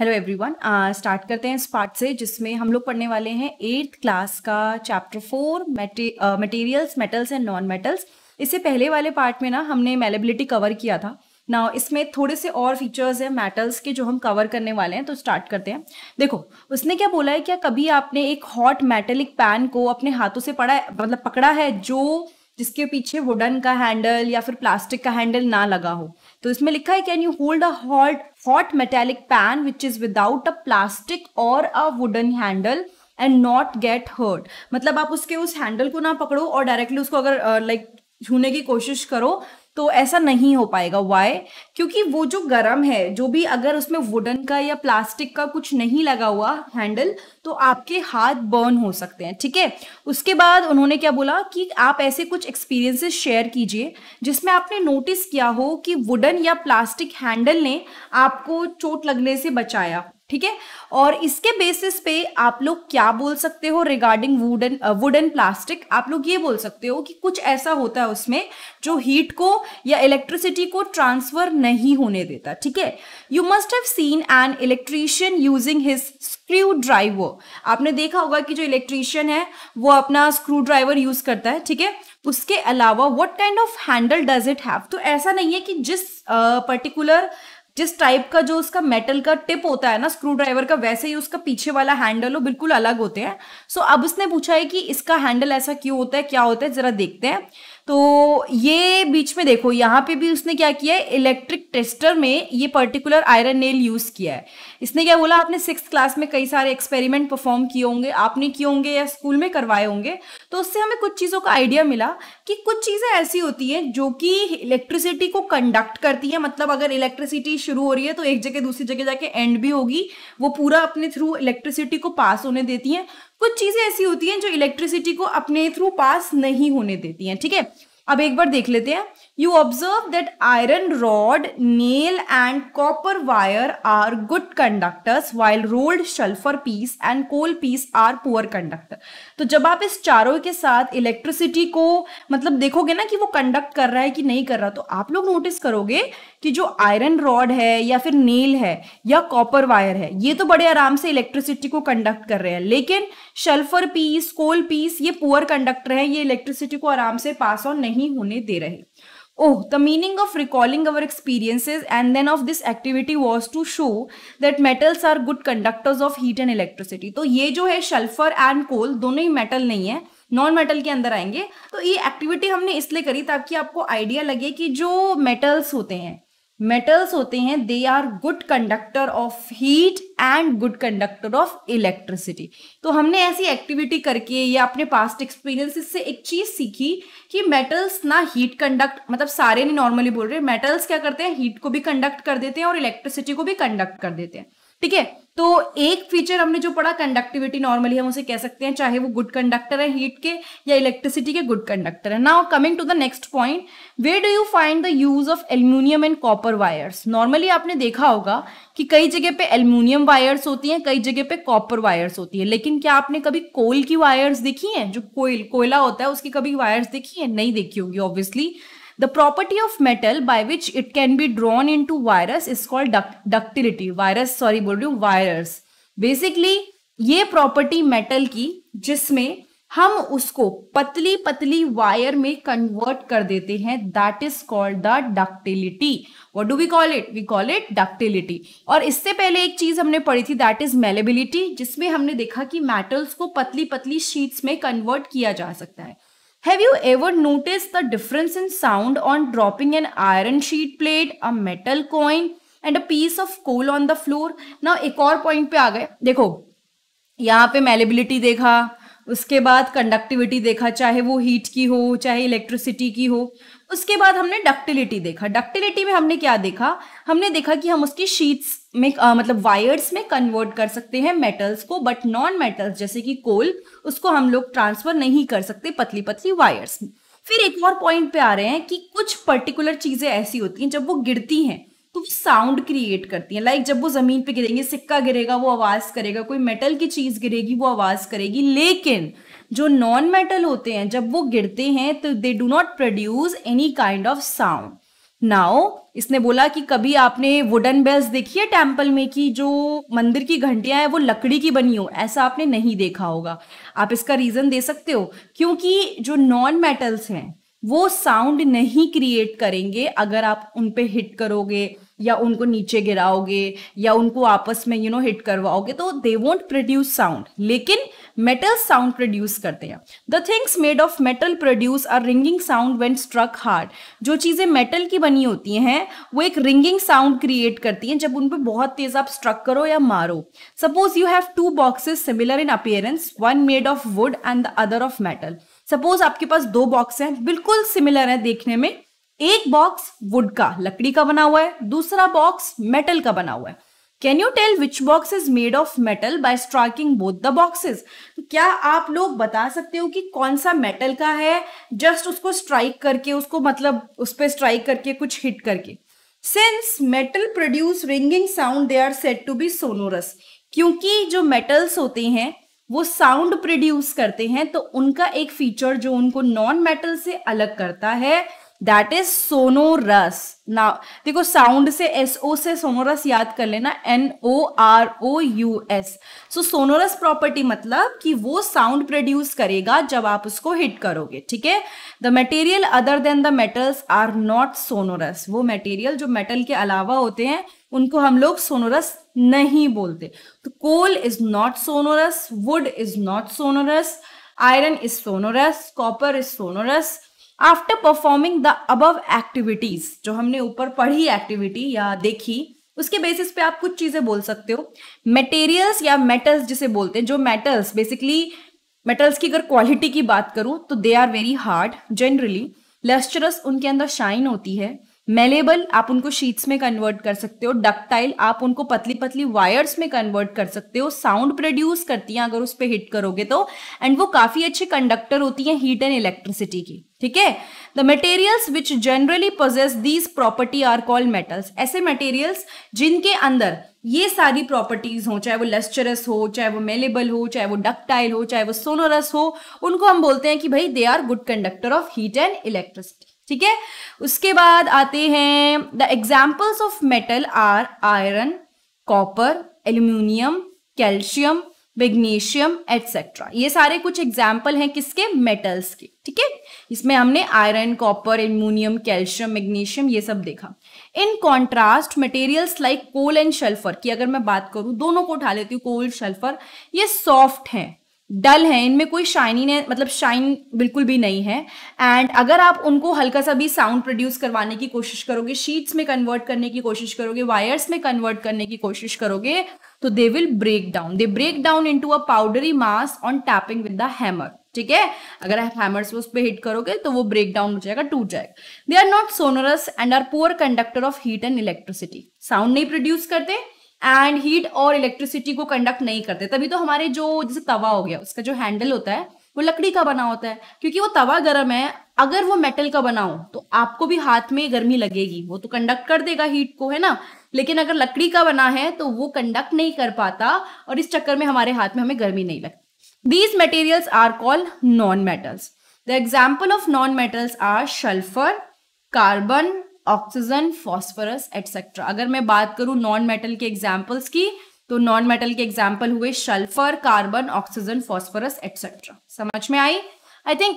Hello everyone start करते हैं इस पार्ट से जिसमें हम लोग पढ़ने वाले हैं एट्थ क्लास का chapter four materials metals and non metals इससे पहले वाले पार्ट में ना हमने मेलेबिलिटी कवर किया था ना इसमें थोड़े से और फीचर्स हैं मेटल्स के जो हम कवर करने वाले हैं तो स्टार्ट करते हैं देखो उसने क्या बोला है क्या कभी आपने एक हॉट मेटेलिक पैन को अपने हाथों से पड़ा मतलब पकड़ा है जो जिसके पीछे वुडन का हैंडल या फिर प्लास्टिक का हैंडल ना लगा हो तो इसमें लिखा है can you hold a hot hot metallic pan which is without a plastic और a wooden handle and not get hurt मतलब आप उसके उस हैंडल को ना पकड़ो और डायरेक्टली उसको अगर लाइक uh, like, छूने की कोशिश करो तो ऐसा नहीं हो पाएगा वाई क्योंकि वो जो गर्म है जो भी अगर उसमें वुडन का या प्लास्टिक का कुछ नहीं लगा हुआ हैंडल तो आपके हाथ बर्न हो सकते हैं ठीक है उसके बाद उन्होंने क्या बोला कि आप ऐसे कुछ एक्सपीरियंसेस शेयर कीजिए जिसमें आपने नोटिस किया हो कि वुडन या प्लास्टिक हैंडल ने आपको चोट लगने से बचाया ठीक है और इसके बेसिस पे आप लोग क्या बोल सकते हो रिगार्डिंग वुडन वुडन प्लास्टिक आप लोग ये बोल सकते हो कि कुछ ऐसा होता है उसमें जो हीट को या इलेक्ट्रिसिटी को ट्रांसफर नहीं होने देता ठीक है you must have seen an electrician using his screw driver आपने देखा होगा कि जो इलेक्ट्रीशियन है वो अपना स्क्रू ड्राइवर यूज करता है ठीक है उसके अलावा what kind of handle does it have तो ऐसा नहीं है कि जिस पर्टिकुलर uh, जिस टाइप का जो उसका मेटल का टिप होता है ना स्क्रू ड्राइवर का वैसे ही उसका पीछे वाला हैंडल हो बिल्कुल अलग होते हैं सो अब उसने पूछा है कि इसका हैंडल ऐसा क्यों होता है क्या होता है जरा देखते हैं तो ये बीच में देखो यहाँ पे भी उसने क्या किया है इलेक्ट्रिक टेस्टर में ये पर्टिकुलर आयरन नेल यूज़ किया है इसने क्या बोला आपने सिक्स क्लास में कई सारे एक्सपेरिमेंट परफॉर्म किए होंगे आपने किए होंगे या स्कूल में करवाए होंगे तो उससे हमें कुछ चीज़ों का आइडिया मिला कि कुछ चीज़ें ऐसी होती हैं जो कि इलेक्ट्रिसिटी को कंडक्ट करती है मतलब अगर इलेक्ट्रिसिटी शुरू हो रही है तो एक जगह दूसरी जगह जाके एंड भी होगी वो पूरा अपने थ्रू इलेक्ट्रिसिटी को पास होने देती हैं कुछ चीज़ें ऐसी होती हैं जो इलेक्ट्रिसिटी को अपने थ्रू पास नहीं होने देती हैं ठीक है अब एक बार देख लेते हैं you observe that iron rod nail and copper wire are good conductors while rolled sulphur piece and coal piece are poor conductor तो जब आप इस चारों के साथ इलेक्ट्रिसिटी को मतलब देखोगे ना कि वो कंडक्ट कर रहा है कि नहीं कर रहा तो आप लोग नोटिस करोगे कि जो आयरन रॉड है या फिर नील है या कॉपर वायर है ये तो बड़े आराम से इलेक्ट्रिसिटी को कंडक्ट कर रहे हैं लेकिन शल्फर पीस कोल पीस ये पुअर कंडक्टर है ये इलेक्ट्रिसिटी को आराम से पास ऑन नहीं होने दे रहे oh the meaning of recalling our experiences and then of this activity was to show that metals are good conductors of heat and electricity तो ये जो है शल्फर एंड कोल दोनों ही मेटल नहीं है नॉन मेटल के अंदर आएंगे तो ये एक्टिविटी हमने इसलिए करी ताकि आपको आइडिया लगे कि जो मेटल्स होते हैं मेटल्स होते हैं they are good conductor of heat and good conductor of electricity तो हमने ऐसी एक्टिविटी करके या अपने पास्ट एक्सपीरियंसेस से एक चीज सीखी कि मेटल्स ना हीट कंडक्ट मतलब सारे नहीं नॉर्मली बोल रहे मेटल्स क्या करते हैं हीट को भी कंडक्ट कर देते हैं और इलेक्ट्रिसिटी को भी कंडक्ट कर देते हैं ठीक है तो एक फीचर हमने जो पढ़ा कंडक्टिविटी नॉर्मली हम उसे कह सकते हैं चाहे वो गुड कंडक्टर है हीट के या इलेक्ट्रिसिटी के गुड कंडक्टर है now coming to the next point where do you find the use of aluminium and copper wires normally आपने देखा होगा कि कई जगह पे एल्यूमिनियम वायर्स होती हैं कई जगह पे कॉपर वायर्स होती है लेकिन क्या आपने कभी कोल की वायर्स देखी हैं जो कोयल कोयला होता है उसकी कभी वायर्स देखी है नहीं देखी होगी obviously the property of metal by which it can be drawn into wires is duct ductility. Virus, sorry बोल रही हूँ वायरस बेसिकली ये प्रॉपर्टी मेटल की जिसमें हम उसको पतली पतली वायर में कन्वर्ट कर देते हैं that is called the ductility what do we call it we call it ductility और इससे पहले एक चीज हमने पढ़ी थी दैट इज मेलेबिलिटी जिसमें हमने देखा कि मेटल्स को पतली पतली शीट्स में कन्वर्ट किया जा सकता है Have you ever noticed the difference in sound on dropping an iron sheet plate, a metal coin and a piece of coal on the floor? Now एक और पॉइंट पे आ गए देखो यहाँ पे मेलेबिलिटी देखा उसके बाद कंडक्टिविटी देखा चाहे वो हीट की हो चाहे इलेक्ट्रिसिटी की हो उसके बाद हमने डक्टिलिटी देखा डक्टिलिटी में हमने क्या देखा हमने देखा कि हम उसकी शीट्स में आ, मतलब वायर्स में कन्वर्ट कर सकते हैं मेटल्स को बट नॉन मेटल्स जैसे कि कोल उसको हम लोग ट्रांसफर नहीं कर सकते पतली पतली वायर्स में फिर एक और पॉइंट पे आ रहे हैं कि कुछ पर्टिकुलर चीजें ऐसी होती हैं जब वो गिरती हैं तो वो साउंड क्रिएट करती हैं लाइक जब वो जमीन पे गिरेंगे सिक्का गिरेगा वो आवाज करेगा कोई मेटल की चीज गिरेगी वो आवाज करेगी लेकिन जो नॉन मेटल होते हैं जब वो गिरते हैं तो they do not produce any kind of sound now इसने बोला कि कभी आपने वुडन बेल्स देखी है टेम्पल में कि जो मंदिर की घंटियां हैं वो लकड़ी की बनी हो ऐसा आपने नहीं देखा होगा आप इसका रीजन दे सकते हो क्योंकि जो नॉन मेटल्स हैं वो साउंड नहीं क्रिएट करेंगे अगर आप उन पे हिट करोगे या उनको नीचे गिराओगे या उनको आपस में यू नो हिट करवाओगे तो दे वोंट प्रोड्यूस साउंड लेकिन मेटल साउंड प्रोड्यूस करते हैं the things made of metal produce are ringing sound when struck hard जो चीज़ें मेटल की बनी होती हैं वो एक रिंगिंग साउंड क्रिएट करती हैं जब उन पर बहुत तेज आप स्ट्रक करो या मारो suppose you have two boxes similar in appearance one made of wood and the other of metal suppose आपके पास दो बॉक्स हैं बिल्कुल सिमिलर हैं देखने में एक बॉक्स वुड का लकड़ी का बना हुआ है दूसरा बॉक्स मेटल का बना हुआ है can you tell which box is made of metal by striking both the boxes क्या आप लोग बता सकते हो कि कौन सा मेटल का है जस्ट उसको स्ट्राइक करके उसको मतलब उस पर स्ट्राइक करके कुछ हिट करके since metal produce ringing sound they are said to be sonorous क्योंकि जो मेटल्स होते हैं वो साउंड प्रोड्यूस करते हैं तो उनका एक फीचर जो उनको नॉन मेटल से अलग करता है दैट इज सोनोरस ना देखो साउंड से एस ओ से सोनोरस याद कर लेना N O R O U S so sonorous property मतलब कि वो साउंड प्रोड्यूस करेगा जब आप उसको हिट करोगे ठीक है the material other than the metals are not sonorous वो मटेरियल जो मेटल के अलावा होते हैं उनको हम लोग सोनोरस नहीं बोलते तो coal is not sonorous wood is not sonorous iron is sonorous copper is sonorous after performing the above activities जो हमने ऊपर पढ़ी एक्टिविटी या देखी उसके बेसिस पे आप कुछ चीजें बोल सकते हो मेटेरियल्स या मेटल्स जिसे बोलते हैं जो मेटल्स बेसिकली मेटल्स की अगर क्वालिटी की बात करूं तो they are very hard generally lustrous उनके अंदर शाइन होती है मेलेबल आप उनको शीट्स में कन्वर्ट कर सकते हो डक्टाइल आप उनको पतली पतली वायर्स में कन्वर्ट कर सकते हो साउंड प्रोड्यूस करती हैं अगर उस पर हिट करोगे तो एंड वो काफी अच्छी कंडक्टर होती हैं हीट एंड इलेक्ट्रिसिटी की ठीक है the materials which generally possess these property are called metals ऐसे मटेरियल्स जिनके अंदर ये सारी प्रॉपर्टीज हो चाहे वो लेस्चरस हो चाहे वो मेलेबल हो चाहे वो डक्टाइल हो चाहे वो सोनोरस हो उनको हम बोलते हैं कि भाई they are good conductor of heat and electricity ठीक है उसके बाद आते हैं the examples of metal are iron copper aluminium calcium magnesium etcetera ये सारे कुछ एग्जाम्पल हैं किसके मेटल्स के ठीक है इसमें हमने iron copper aluminium calcium magnesium ये सब देखा in contrast materials like coal and sulphur की अगर मैं बात करूं दोनों को उठा लेती हूँ कोल शल्फर ये सॉफ्ट हैं डल हैं इनमें कोई शाइनी ने मतलब शाइन बिल्कुल भी नहीं है एंड अगर आप उनको हल्का सा भी साउंड प्रोड्यूस करवाने की कोशिश करोगे शीट्स में कन्वर्ट करने की कोशिश करोगे वायर्स में कन्वर्ट करने की कोशिश करोगे तो they will break down they break down into a powdery mass on tapping with the hammer ठीक है अगर आप हैमर से उस पर हिट करोगे तो वो ब्रेक डाउन हो जाएगा टूट जाएगा they are not sonorous and are poor conductor of heat and electricity sound नहीं प्रोड्यूस करते एंड हीट और इलेक्ट्रिसिटी को कंडक्ट नहीं करते तभी तो हमारे जो जैसे तवा हो गया उसका जो हैंडल होता है वो लकड़ी का बना होता है क्योंकि वो तवा गर्म है अगर वो मेटल का बना हो तो आपको भी हाथ में गर्मी लगेगी वो तो कंडक्ट कर देगा हीट को है ना लेकिन अगर लकड़ी का बना है तो वो कंडक्ट नहीं कर पाता और इस चक्कर में हमारे हाथ में हमें गर्मी नहीं लगती these materials are called non metals the example of non metals are sulphur carbon oxygen phosphorus etcetera अगर मैं बात करूं नॉन मेटल के एग्जाम्पल्स की तो नॉन मेटल के एग्जाम्पल हुए sulphur carbon oxygen phosphorus etcetera समझ में आई आई थिंक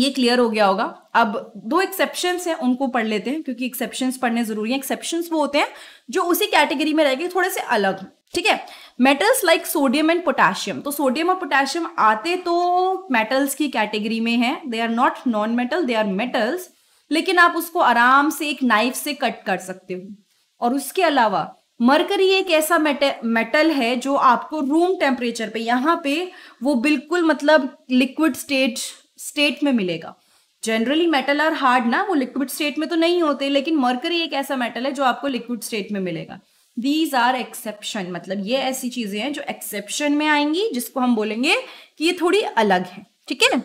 ये क्लियर हो गया होगा अब दो एक्सेप्शन हैं उनको पढ़ लेते हैं क्योंकि एक्सेप्शन पढ़ने जरूरी है एक्सेप्शन वो होते हैं जो उसी कैटेगरी में रहेगी थोड़े से अलग ठीक है metals like sodium and potassium तो सोडियम और पोटेशियम आते तो मेटल्स की कैटेगरी में है they are not non metal they are metals लेकिन आप उसको आराम से एक नाइफ से कट कर सकते हो और उसके अलावा मरकरी एक ऐसा मेटल है जो आपको रूम टेम्परेचर पे यहाँ पे वो बिल्कुल मतलब लिक्विड स्टेट स्टेट में मिलेगा जनरली मेटल आर हार्ड ना वो लिक्विड स्टेट में तो नहीं होते लेकिन मरकरी एक ऐसा मेटल है जो आपको लिक्विड स्टेट में मिलेगा दीज आर एक्सेप्शन मतलब ये ऐसी चीजें हैं जो एक्सेप्शन में आएंगी जिसको हम बोलेंगे कि ये थोड़ी अलग है ठीक है ना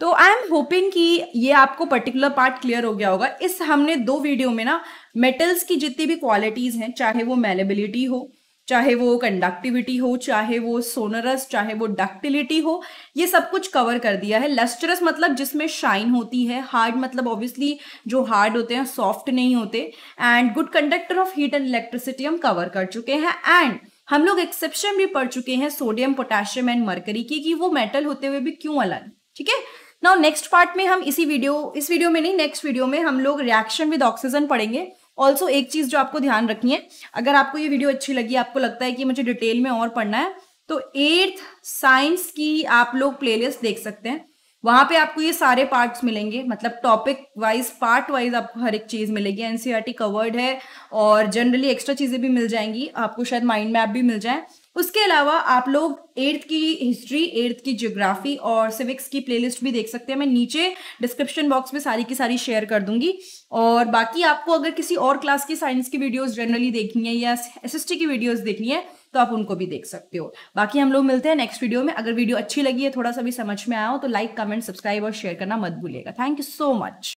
तो आई एम होपिंग कि ये आपको पर्टिकुलर पार्ट क्लियर हो गया होगा इस हमने दो वीडियो में ना मेटल्स की जितनी भी क्वालिटीज़ हैं चाहे वो मेलेबिलिटी हो चाहे वो कंडक्टिविटी हो चाहे वो सोनरस चाहे वो डक्टिलिटी हो ये सब कुछ कवर कर दिया है लस्टरस मतलब जिसमें शाइन होती है हार्ड मतलब ऑब्वियसली जो हार्ड होते हैं सॉफ्ट नहीं होते and good conductor of heat and electricity हम कवर कर चुके हैं एंड हम लोग एक्सेप्शन भी पढ़ चुके हैं सोडियम पोटेशियम एंड मरकरी की कि वो मेटल होते हुए भी क्यों अलग ठीक है नाउ नेक्स्ट पार्ट में हम इसी वीडियो इस वीडियो में नहीं नेक्स्ट वीडियो में हम लोग रिएक्शन विद ऑक्सीजन पढ़ेंगे ऑल्सो एक चीज़ जो आपको ध्यान रखनी है अगर आपको ये वीडियो अच्छी लगी आपको लगता है कि मुझे डिटेल में और पढ़ना है तो एट्थ साइंस की आप लोग प्लेलिस्ट देख सकते हैं वहां पे आपको ये सारे पार्ट्स मिलेंगे मतलब टॉपिक वाइज पार्ट वाइज आपको हर एक चीज मिलेगी एनसीईआरटी कवर्ड e है और जनरली एक्स्ट्रा चीजें भी मिल जाएंगी आपको शायद माइंड मैप भी मिल जाए उसके अलावा आप लोग एट्थ की हिस्ट्री एट्थ की ज्योग्राफी और सिविक्स की प्लेलिस्ट भी देख सकते हैं मैं नीचे डिस्क्रिप्शन बॉक्स में सारी की सारी शेयर कर दूंगी और बाकी आपको अगर किसी और क्लास की साइंस की वीडियोस जनरली देखनी है या एस की वीडियोस देखनी है तो आप उनको भी देख सकते हो बाकी हम लोग मिलते हैं नेक्स्ट वीडियो में अगर वीडियो अच्छी लगी है थोड़ा सा भी समझ में आया हो तो लाइक कमेंट सब्सक्राइब और शेयर करना मत भूलिएगा थैंक यू सो मच